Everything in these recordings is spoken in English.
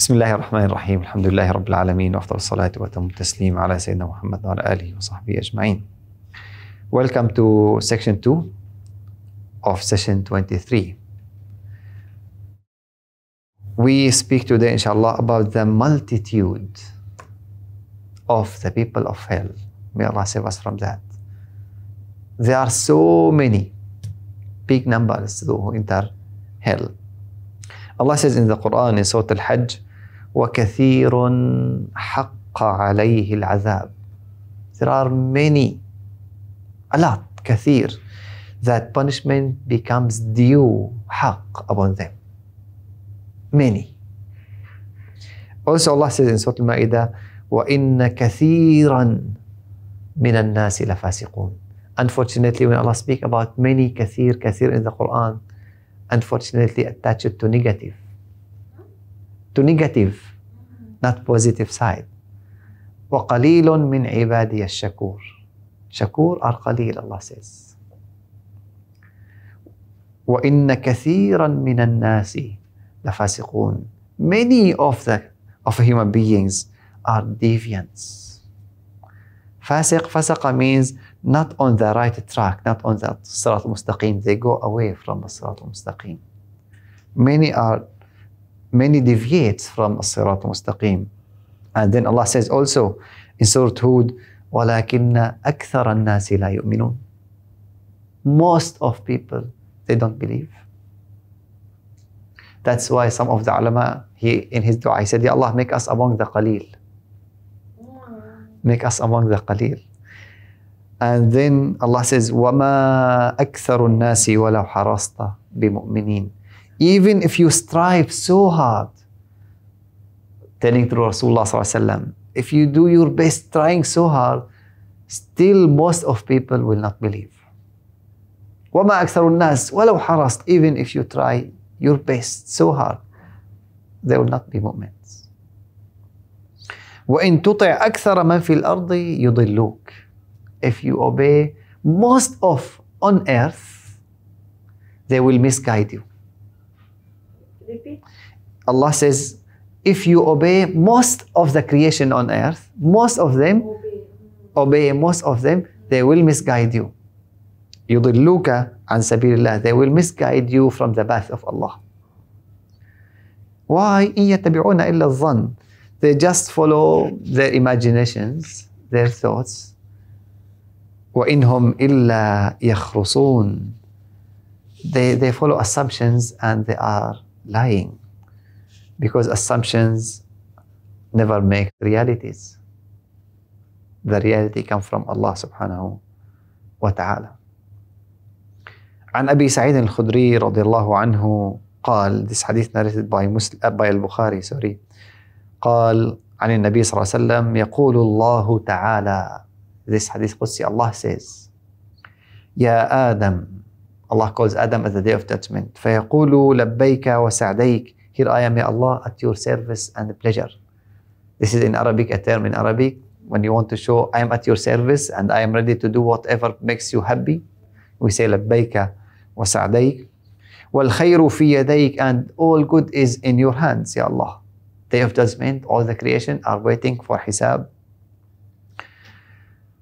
بسم الله الرحمن الرحيم الحمد لله رب العالمين وافضل الصلاة وأتم التسليم على سيدنا محمد وعلى آله وصحبه أجمعين Welcome to section 2 of session 23 We speak today inshallah about the multitude of the people of hell May Allah save us from that There are so many big numbers who enter hell Allah says in the Quran in Surah Al-Hajj وكثير حق عليه العذاب. There are many, a lot, كثير, that punishment becomes due, حق upon them. Many. Also Allah says in Surah Al-Ma'idah, وَإِنَّ كَثِيرًا مِنَ النَّاسِ لَفَاسِقُونَ Unfortunately, when Allah speaks about many, كثير, كثير in the Quran, unfortunately attached to negative. to negative not positive side وقليل من عبادي الشكور شكور are قليل Allah says وإن كثيرا من الناس لفاسقون many of the of human beings are deviants فاسق فسق means not on the right track not on the صراط المستقيم they go away from the صراط المستقيم many are many deviates from as-sirat mustaqim. And then Allah says also in Surah Hud, وَلَكِنَّ أَكْثَرَ النَّاسِ لَا يُؤْمِنُونَ Most of people, they don't believe. That's why some of the ulama, he, in his dua, he said, Ya Allah, make us among the qalil Make us among the qalil And then Allah says, وَمَا أَكْثَرُ النَّاسِ وَلَوْ حَرَصْتَ بِمُؤْمِنِينَ even if you strive so hard, telling to Rasulullah if you do your best trying so hard, still most of people will not believe. وما أكثر الناس ولو حرصت even if you try your best so hard they will not be moments. وإن تطع أكثر من في الأرض يضلوك if you obey most of on earth they will misguide you Repeat. Allah says, if you obey most of the creation on earth, most of them, obey, obey most of them, they will misguide you. يضلوك عن سبيل الله. They will misguide you from the path of Allah. Why? إن يتبعون إلا الظن. They just follow their imaginations, their thoughts. وإنهم إلا يخرصون. They, they follow assumptions and they are lying because assumptions never make realities. The reality comes from Allah subhanahu wa ta'ala. عن أبي سعيد الخدري رضي الله عنه قال this hadith narrated by, Muslim, uh, by البخاري sorry قال عن النبي صلى الله عليه وسلم يقول الله تعالى this hadith قدسي Allah says يا آدم Allah calls Adam at the day of judgment. فَيَقُولُ لَبَّيْكَ وَسَعْدَيْكَ Here I am, Ya Allah, at your service and pleasure. This is in Arabic, a term in Arabic. When you want to show, I am at your service and I am ready to do whatever makes you happy. We say, لَبَّيْكَ وَسَعْدَيْكَ وَالْخَيْرُ فِي يَدَيْكَ And all good is in your hands, Ya Allah. Day of judgment, all the creation are waiting for hisab.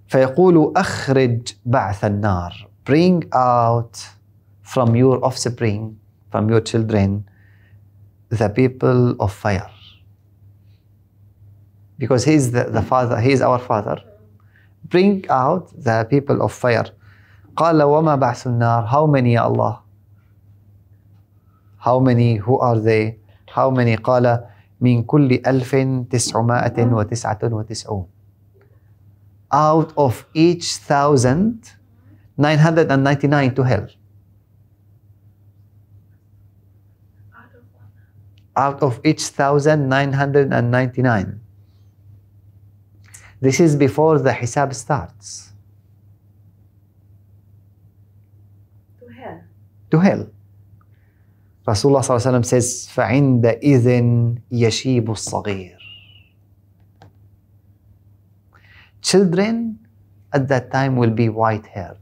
فيقول أخرج بعث النار bring out from your offspring, from your children, the people of fire. Because He is the, the Father, He is our Father. Bring out the people of fire. قال وما بعث النار How many, Allah? How many? Who are they? How many? قال من كل ألف تسعمائة وتسعة وتسعون Out of each thousand, 999 to hell. out of each 1,999. This is before the hisab starts. To hell. To hell. Rasulullah ﷺ says, فَعِنْدَئِذٍ يَشِيبُ الصَّغِيرُ Children at that time will be white-haired.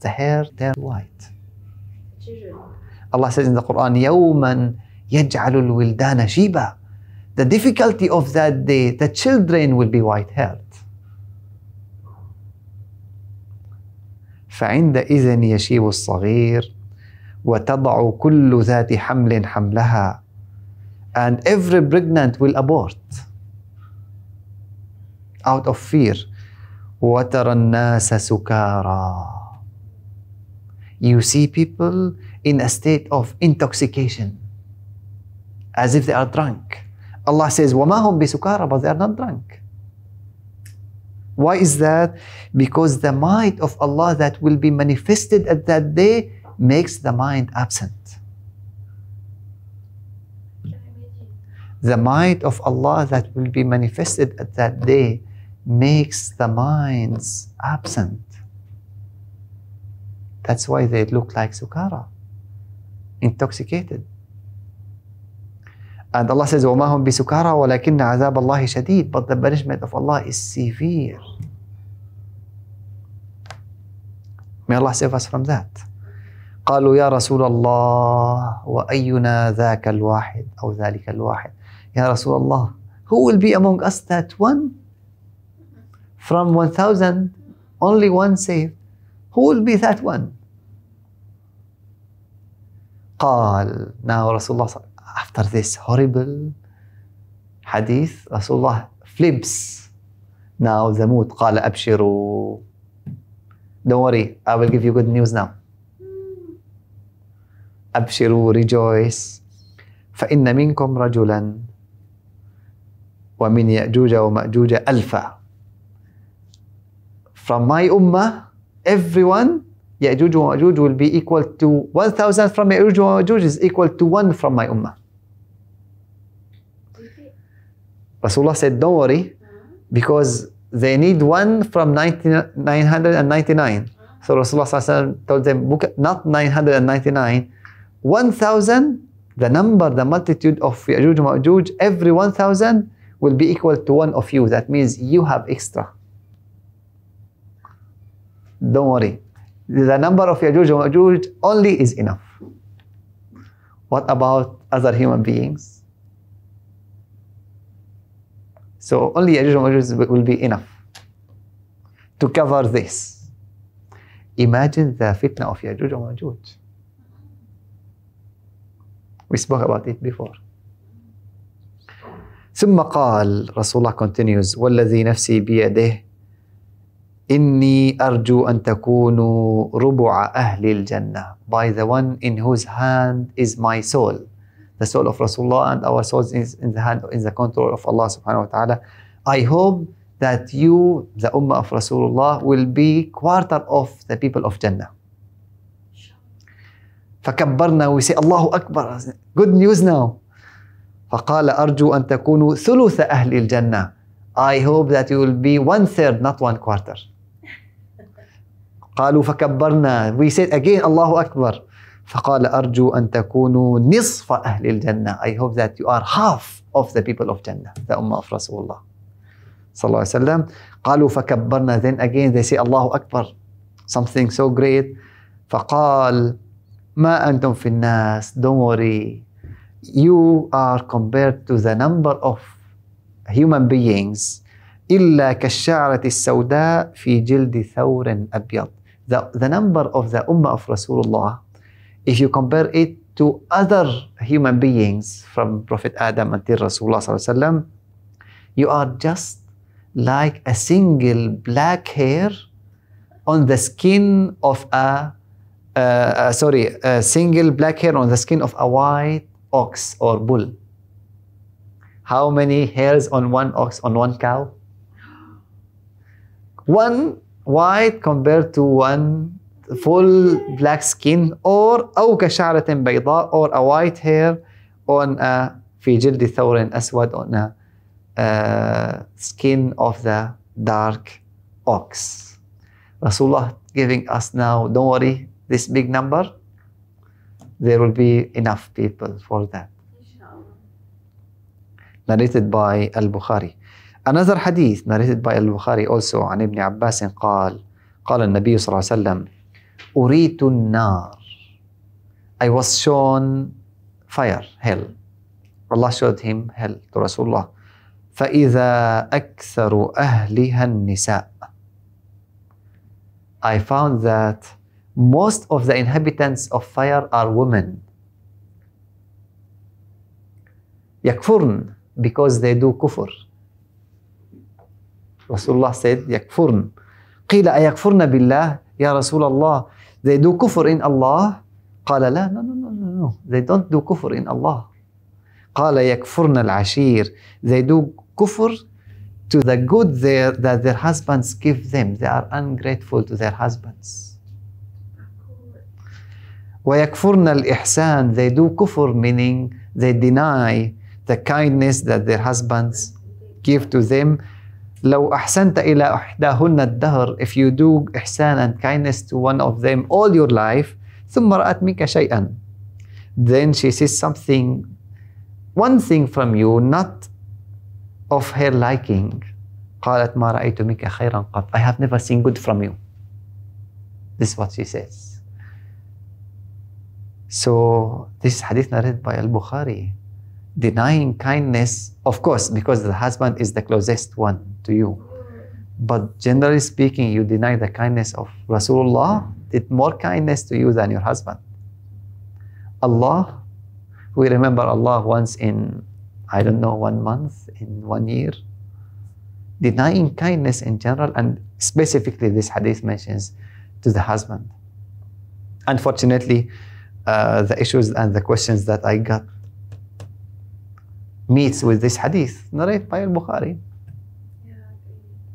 The hair, they're white. Children. Allah says in the Quran, يَوْمًا يَجْعَلُ الْوِلْدَانَ شِيبًا The difficulty of that day, the children will be white-haired. فعندئذ يشيب الصغير وتضع كل ذات حمل حملها and every pregnant will abort out of fear وترى الناس سكارى you see people in a state of intoxication, as if they are drunk. Allah says, وَمَا هُمْ بِسُكَارَ But they are not drunk. Why is that? Because the might of Allah that will be manifested at that day makes the mind absent. The might of Allah that will be manifested at that day makes the minds absent. That's why they look like sukara, intoxicated. And Allah says, وَمَا هُمْ بِسُكَارَى وَلَكِنَّ عَذَابَ اللَّهِ شَدِيدٌ But the punishment of Allah is severe. May Allah save us from that. قالوا يا رسول الله وأينا ذاك الواحد أو ذلك الواحد يا رسول الله Who will be among us that one? From 1,000, only one saved. Who will be that one? قال now Rasulullah after this horrible hadith Rasulullah flips now the mood قال أبشروا don't worry I will give you good news now أبشروا rejoice فإن منكم رجلا ومن يأجوج ومأجوج ألفا from my ummah everyone Ya'juj wa Ma'juj will be equal to 1,000 from Ya'juj wa Ma'juj is equal to 1 from my ummah. Rasulullah said, don't worry, because they need one from 999. So Rasulullah told them, not 999, 1,000, the number, the multitude of Ya'juj Ma'juj, every 1,000 will be equal to one of you. That means you have extra. Don't worry the number of Yajuj and Majuj only is enough. What about other human beings? So only Yajuj and Majuj will be enough to cover this. Imagine the fitna of Yajuj and Majuj. We spoke about it before. ثم قال رسول الله continues والذي نفسي بيده إني أرجو أن تكونوا ربع أهل الجنة by the one in whose hand is my soul the soul of Rasulullah and our souls is in the hand in the control of Allah subhanahu wa ta'ala I hope that you the ummah of Rasulullah will be quarter of the people of Jannah فكبرنا we say الله أكبر good news now فقال أرجو أن تكونوا ثلث أهل الجنة I hope that you will be one third, not one quarter. قالوا فكبرنا وي سيد اجين الله اكبر فقال ارجو ان تكونوا نصف اهل الجنه I hope that you are half of the people of Jannah ذا امه اوف رسول الله صلى الله عليه وسلم قالوا فكبرنا then again they say الله أكبر something so great فقال ما أنتم في الناس don't worry you are compared to the number of human beings إلا كالشعرة السوداء في جلد ثور أبيض the, the number of the Ummah of Rasulullah, if you compare it to other human beings from Prophet Adam until Rasulullah وسلم, you are just like a single black hair on the skin of a uh, uh, sorry, a single black hair on the skin of a white ox or bull. How many hairs on one ox, on one cow? One white compared to one full black skin or أو كشعرة بيضاء or a white hair on a في جلد ثور أسود on a uh, skin of the dark ox. Rasulullah giving us now, don't worry, this big number, there will be enough people for that. Narrated by Al-Bukhari. Another hadith narrated by Al-Bukhari also عن ابن عباس قال قال النبي صلى الله عليه وسلم أريت النار I was shown fire, hell. Allah showed him hell to Rasulullah. فإذا أكثر أهلها النساء I found that most of the inhabitants of fire are women. يكفرن because they do kufr. رسول الله said يكفرن قيل أيكفرن بالله يا رسول الله they do كفر in الله قال لا no no no no no they don't do كفر in الله قال يكفرن العشير they do كفر to the good their, that their husbands give them they are ungrateful to their husbands ويكفرن الإحسان they do كفر meaning they deny the kindness that their husbands give to them لو أحسنت إلى إحداهن الدهر if you do إحسان and kindness to one of them all your life ثم رأت منك شيئا then she sees something one thing from you not of her liking قالت ما رأيت منك خيرا قط I have never seen good from you this is what she says so this hadith narrated by al-Bukhari denying kindness of course because the husband is the closest one to you. But generally speaking, you deny the kindness of Rasulullah did more kindness to you than your husband. Allah, we remember Allah once in, I don't know, one month, in one year, denying kindness in general, and specifically this hadith mentions to the husband. Unfortunately, uh, the issues and the questions that I got meets with this hadith narrated by al-Bukhari.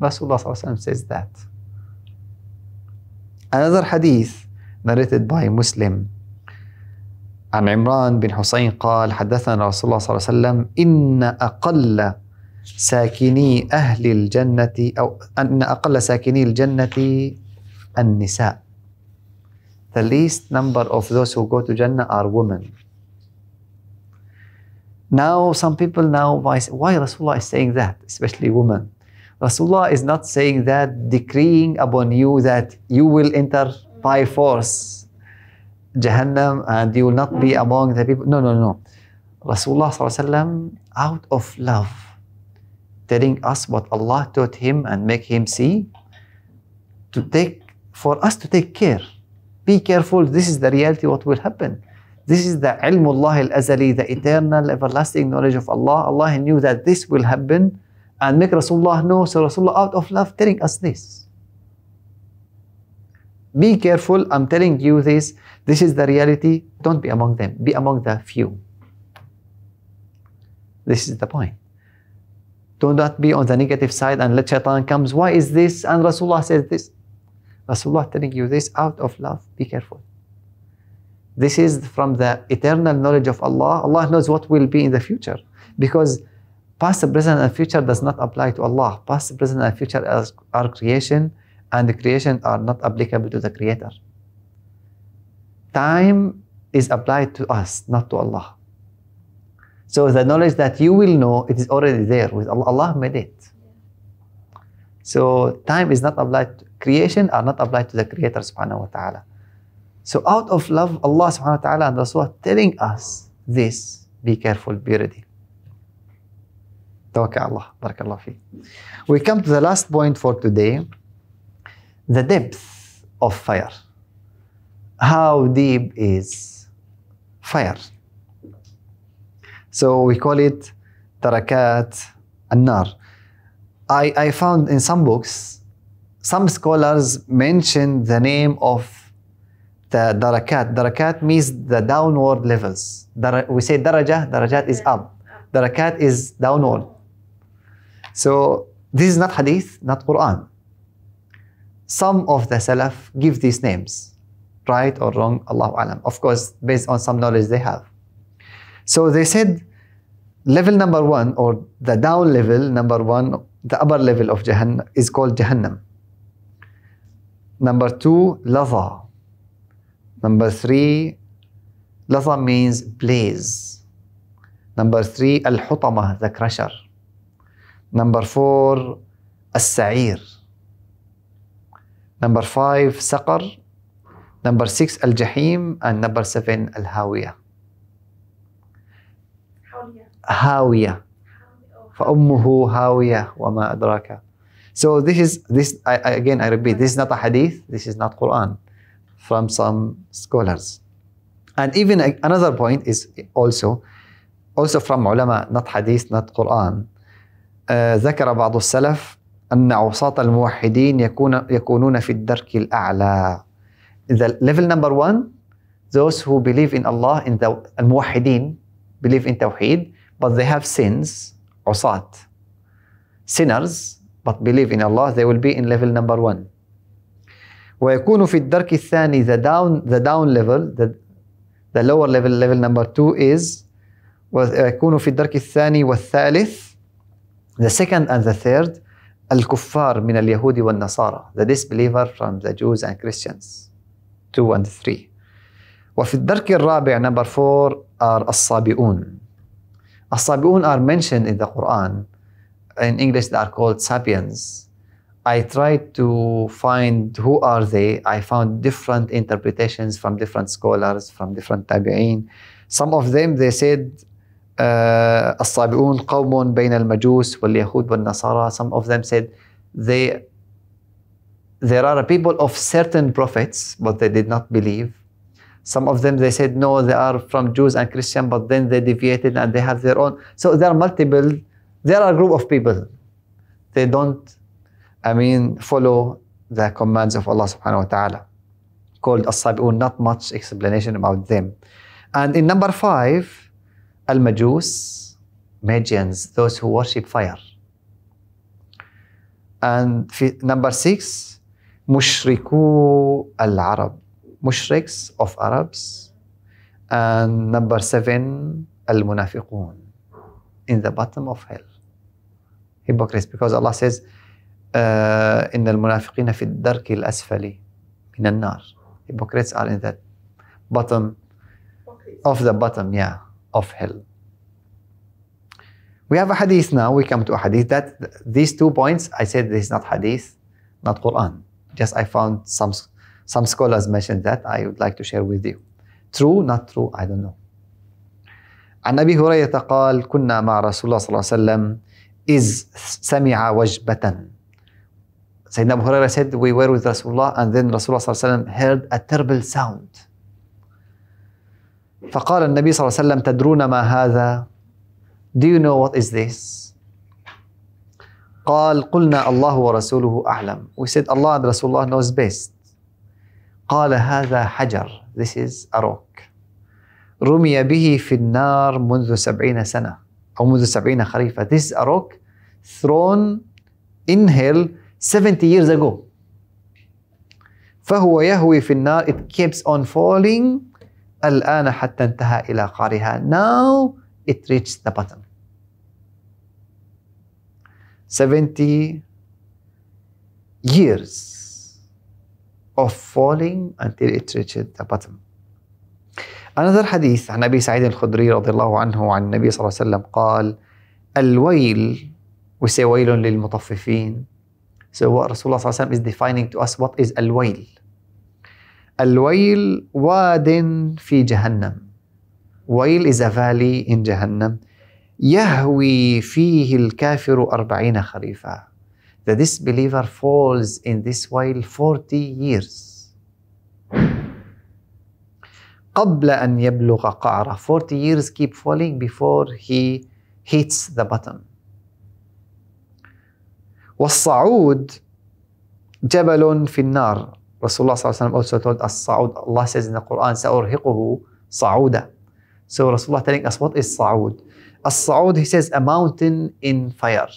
Rasulullah says that. Another hadith narrated by Muslim عن عمران بن حسين قال حدثنا رسول الله صلى الله عليه وسلم إن أقل ساكني أهل الجنة أو أن أقل ساكني الجنة النساء The least number of those who go to Jannah are women. Now, some people now, why, why Rasulullah is saying that, especially women? Rasulullah is not saying that, decreeing upon you that you will enter by force Jahannam and you will not be mm. among the people. No, no, no. Rasulullah sallam, out of love, telling us what Allah taught him and make him see, to take for us to take care. Be careful, this is the reality what will happen. This is the ilmullah al-azali, the eternal, everlasting knowledge of Allah. Allah knew that this will happen and make Rasulullah know. So Rasulullah out of love telling us this. Be careful, I'm telling you this. This is the reality. Don't be among them. Be among the few. This is the point. Do not be on the negative side and let shaitan comes. Why is this? And Rasulullah says this. Rasulullah telling you this out of love. Be careful. This is from the eternal knowledge of Allah. Allah knows what will be in the future because Past, present, and future does not apply to Allah. Past, present, and future are creation, and the creation are not applicable to the Creator. Time is applied to us, not to Allah. So the knowledge that you will know, it is already there with Allah. Allah made it. So time is not applied, to, creation are not applied to the Creator subhanahu wa ta'ala. So out of love, Allah subhanahu wa ta'ala and Rasulullah telling us this, be careful, be ready. توكل على الله بارك الله فيك we come to the last point for today the depth of fire how deep is fire so we call it tarakat an-nar I, I found in some books some scholars mention the name of the darakat. Darakat means the downward levels. Dar we say daraja, darajat is up. Darakat is downward. So this is not hadith, not Quran. Some of the Salaf give these names, right or wrong, Allahu Alam. Of course, based on some knowledge they have. So they said, level number one, or the down level number one, the upper level of Jahannam is called Jahannam. Number two, lava. Number three, lava means blaze. Number three, Al-Hutama, the crusher. نمبر فور السعير نمبر فايف سقر نمبر 6 الجحيم and number 7 الهاوية هاوية فأمه هاوية وما أدراك so this is this I, again I repeat this is not a hadith this is not Quran from some scholars and even another point is also also from ulama not hadith not Quran ذكر بعض السلف أن عصاة الموحدين يكون يكونون في الدرك الأعلى اذا level number one those who believe in Allah in the الموحدين believe in توحيد but they have sins عصاة sinners but believe in Allah they will be in level number one ويكون في الدرك الثاني the down the down level the, the lower level level number two is ويكون في الدرك الثاني والثالث The second and the third, Al-Kuffar min al the disbeliever from the Jews and Christians. 2 and 3. وفي الدرك الرابع number 4 are الصابئون. الصابئون are mentioned in the Quran. In English they are called sapiens. I tried to find who are they. I found different interpretations from different scholars, from different tabi'een. Some of them, they said uh, الصابئون قوم بين المجوس واليهود والنصارى some of them said they there are a people of certain prophets but they did not believe some of them they said no they are from Jews and Christian but then they deviated and they have their own so there are multiple there are a group of people they don't I mean follow the commands of Allah subhanahu wa ta'ala called as not much explanation about them and in number 5 Al-Majus, Magians, those who worship fire. And number six, Mushriku al-Arab, Mushriks of Arabs. And number seven, Al-Munafiqun, in the bottom of hell. Hypocrites, because Allah says, إن المنافقين في الدرك الأسفل من النار. Hypocrites are in that bottom, of the bottom, yeah of hell. We have a hadith now, we come to a hadith that these two points, I said this is not hadith, not Quran. Just I found some, some scholars mentioned that I would like to share with you. True, not true, I don't know. عن ابي هريره قال كنا مع رسول الله صلى الله عليه وسلم اذ سمع Sayyidina Abu said, We were with Rasulullah, and then Rasulullah heard a terrible sound. فقال النبي صلى الله عليه وسلم تدرون ما هذا Do you know what is this قال قلنا الله ورسوله أعلم We said Allah and Rasulullah knows best قال هذا حجر This is a rock رمي به في النار منذ سبعين سنة أو منذ سبعين خريفة This is a rock thrown in hell 70 years ago فهو يهوي في النار It keeps on falling الآن حتى انتهى إلى قارها now it reached the bottom 70 years of falling until it reached the bottom Another hadith عن أبي سعيد الخدري رضي الله عنه عن النبي صلى الله عليه وسلم قال الويل we ويل للمطففين so what Rasulullah صلى الله عليه وسلم is defining to us what is الويل الويل واد في جهنم ويل is a valley in جهنم يهوي فيه الكافر أربعين خريفا The disbeliever falls in this whale 40 years قبل أن يبلغ قعره 40 years keep falling before he hits the bottom والصعود جبل في النار Rasulullah sallallahu also told us Sa'ud. Allah says in the Quran, Sa'urhiquhu Sa'uda. So Rasulullah telling us what is Sa'ud? saud he says, a mountain in fire.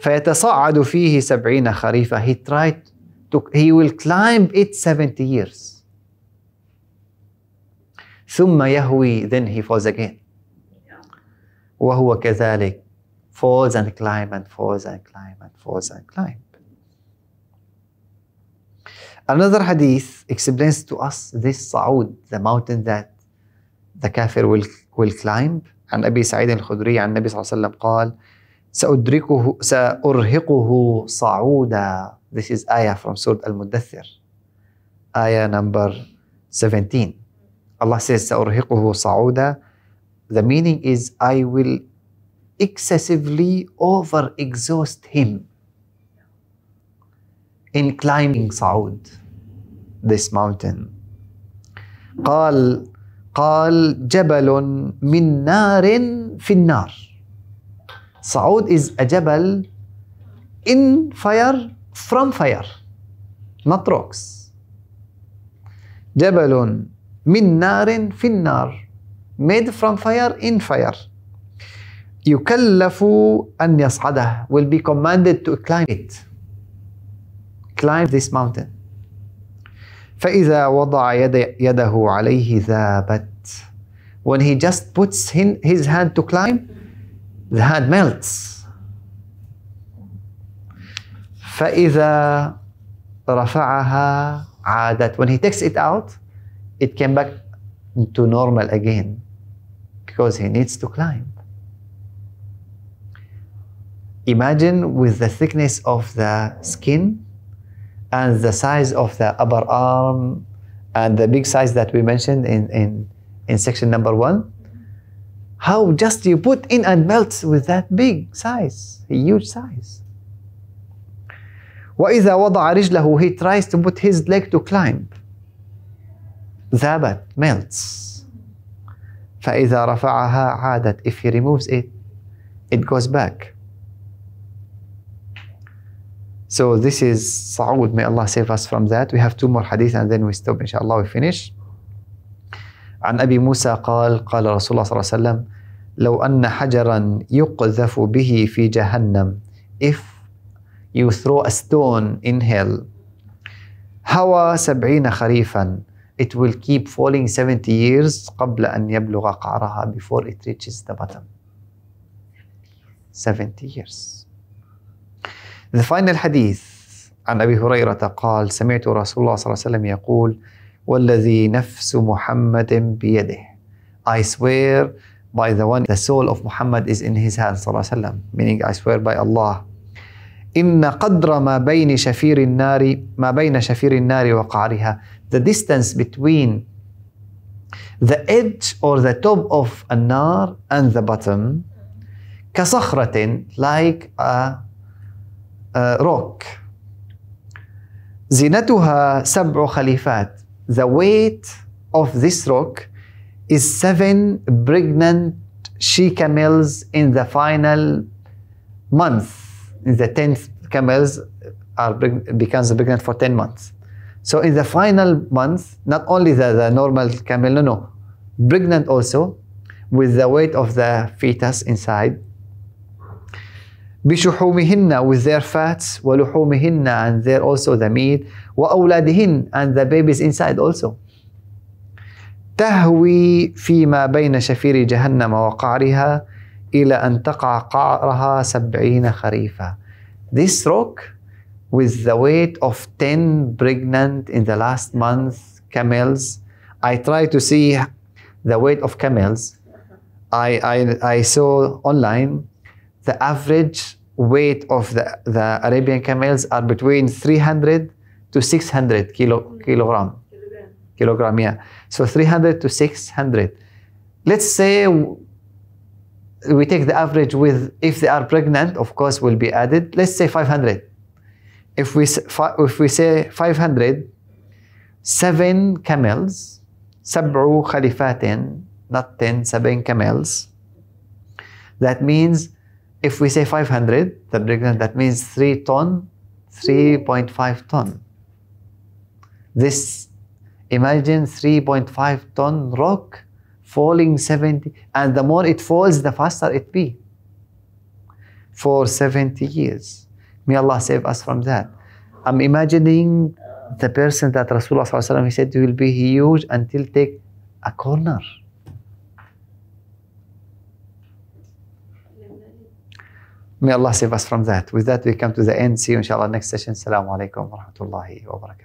فيتصعد فيه سبعين خريفة. He tried to, he will climb it 70 years. ثم يهوي, then he falls again. وهو كذلك falls and climb and falls and climb and falls and climb. Another hadith explains to us this Sa'ud, the mountain that the kafir will, will climb. عن أبي سعيد الخدري عن النبي صلى الله عليه وسلم قال سأدركه سأرهقه صعودا This is ayah from Surah Al-Muddathir. Ayah number 17. Allah says سأرهقه صعودا The meaning is I will excessively over exhaust him. in climbing صعود this mountain قال قال جبل من نار في النار صعود is a جبل in fire from fire not rocks جبل من نار في النار made from fire in fire يكلف أن يصعده will be commanded to climb it climb this mountain. فإذا وضع يد يده عليه ذابت. When he just puts his hand to climb, the hand melts. فإذا رفعها عادت. When he takes it out, it came back to normal again because he needs to climb. Imagine with the thickness of the skin and the size of the upper arm and the big size that we mentioned in, in, in section number one, how just you put in and melt with that big size, a huge size. وإذا وضع رجله he tries to put his leg to climb ذابت melts فإذا رفعها عادت if he removes it it goes back so this is Sa'ud. May Allah save us from that. We have two more hadith and then we stop. Inshallah, we finish. عن أبي موسى قال قال رسول الله صلى الله عليه وسلم لو أن حجرا يقذف به في جهنم if you throw a stone in hell هوى سبعين خريفا it will keep falling 70 years قبل أن يبلغ قعرها before it reaches the bottom 70 years ذفرنا الحديث عن أبي هريرة قال سمعت رسول الله صلى الله عليه وسلم يقول والذي نفس محمد بيده I swear by the one the soul of Muhammad is in his hand صلى الله عليه وسلم meaning I swear by Allah إن قدر ما بين شفير النار ما بين شفير النار وقعرها the distance between the edge or the top of النار and the bottom كصخرة like a rock. زينتها سبع خليفات. The weight of this rock is seven pregnant she camels in the final month. In the tenth camels are becomes pregnant for ten months. So in the final month, not only the, the normal camel, no, no, pregnant also with the weight of the fetus inside بشحومهن with their fats ولحومهن and their also the meat وأولادهن and the babies inside also تهوي فيما بين شفير جهنم وقعرها إلى أن تقع قعرها سبعين خريفا This rock with the weight of 10 pregnant in the last month camels I try to see the weight of camels I, I, I saw online the average weight of the, the Arabian camels are between 300 to 600 kilo, kilogram. kilogram. yeah. So 300 to 600. Let's say we take the average with, if they are pregnant, of course, will be added. Let's say 500. If we, if we say 500, seven camels, سبع خليفات, not ten, seven camels. That means if we say 500, that means 3 ton, 3.5 ton. This, imagine 3.5 ton rock falling 70, and the more it falls, the faster it be. For 70 years. May Allah save us from that. I'm imagining the person that Rasulullah he said will be huge until take a corner. May Allah save us from that. With that, we come to the end. See you inshallah next session. Assalamu alaikum wa rahmatullahi wa barakatuh.